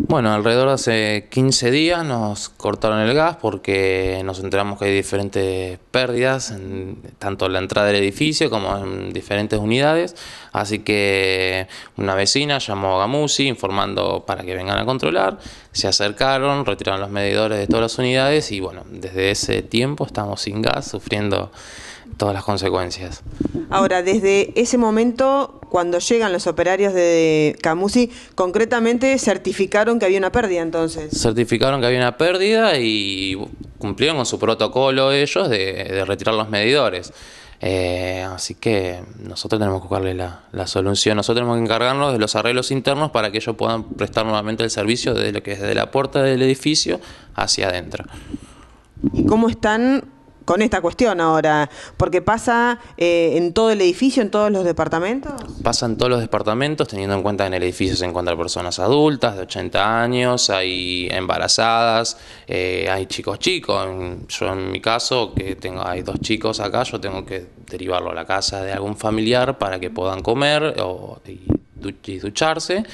Bueno, alrededor de hace 15 días nos cortaron el gas porque nos enteramos que hay diferentes pérdidas, tanto en la entrada del edificio como en diferentes unidades. Así que una vecina llamó a Gamusi informando para que vengan a controlar. Se acercaron, retiraron los medidores de todas las unidades y bueno, desde ese tiempo estamos sin gas, sufriendo todas las consecuencias. Ahora, desde ese momento, cuando llegan los operarios de Camusi, concretamente certificaron que había una pérdida entonces. Certificaron que había una pérdida y cumplieron con su protocolo ellos de retirar los medidores. Eh, así que nosotros tenemos que buscarle la, la, solución, nosotros tenemos que encargarnos de los arreglos internos para que ellos puedan prestar nuevamente el servicio desde lo que desde la puerta del edificio hacia adentro. ¿Y cómo están con esta cuestión ahora, porque pasa eh, en todo el edificio, en todos los departamentos. Pasa en todos los departamentos, teniendo en cuenta que en el edificio se encuentran personas adultas de 80 años, hay embarazadas, eh, hay chicos chicos. Yo en mi caso, que tengo, hay dos chicos acá, yo tengo que derivarlo a la casa de algún familiar para que puedan comer o, y, ducharse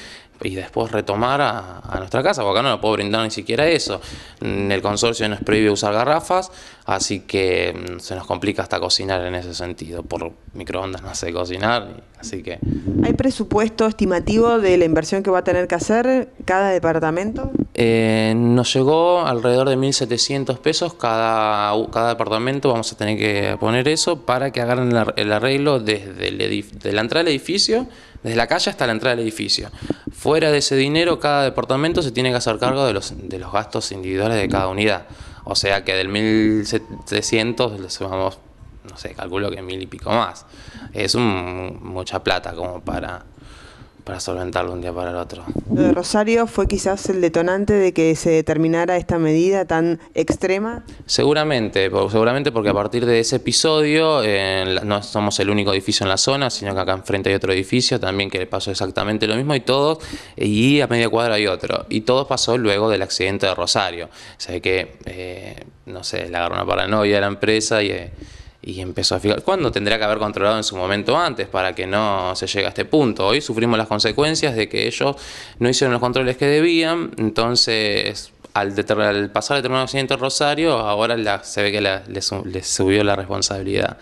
y después retomar a, a, nuestra casa, porque acá no lo puedo brindar ni siquiera eso. En El consorcio nos prohíbe usar garrafas, así que mm, se nos complica hasta cocinar en ese sentido. Por microondas no sé cocinar, así que... ¿Hay presupuesto estimativo de la inversión que va a tener que hacer cada departamento? Eh, nos llegó alrededor de 1.700 pesos cada, cada departamento, vamos a tener que poner eso para que hagan el arreglo desde la entrada del edificio, desde la calle hasta la entrada del edificio. Fuera de ese dinero, cada departamento se tiene que hacer cargo de los, de los gastos individuales de cada unidad. O sea que del 1.700 le sumamos, no sé, calculo que mil y pico más. Es mucha plata como para para solventarlo un día para el otro. ¿Lo de Rosario fue quizás el detonante de que se determinara esta medida tan extrema? Seguramente, seguramente porque a partir de ese episodio no somos el único edificio en la zona, sino que acá enfrente hay otro edificio también que le pasó exactamente lo mismo y todos, y a media cuadra hay otro. Y todo pasó luego del accidente de Rosario. O sea que, eh, no sé, la agarró una paranoia de la empresa y... Eh, y empezó a fijar, ¿cuándo tendría que haber controlado en su momento antes para que no se llegue a este punto? Hoy sufrimos las consecuencias de que ellos no hicieron los controles que debían, entonces al, al pasar determinado accidente Rosario, ahora la, se ve que les subió la responsabilidad.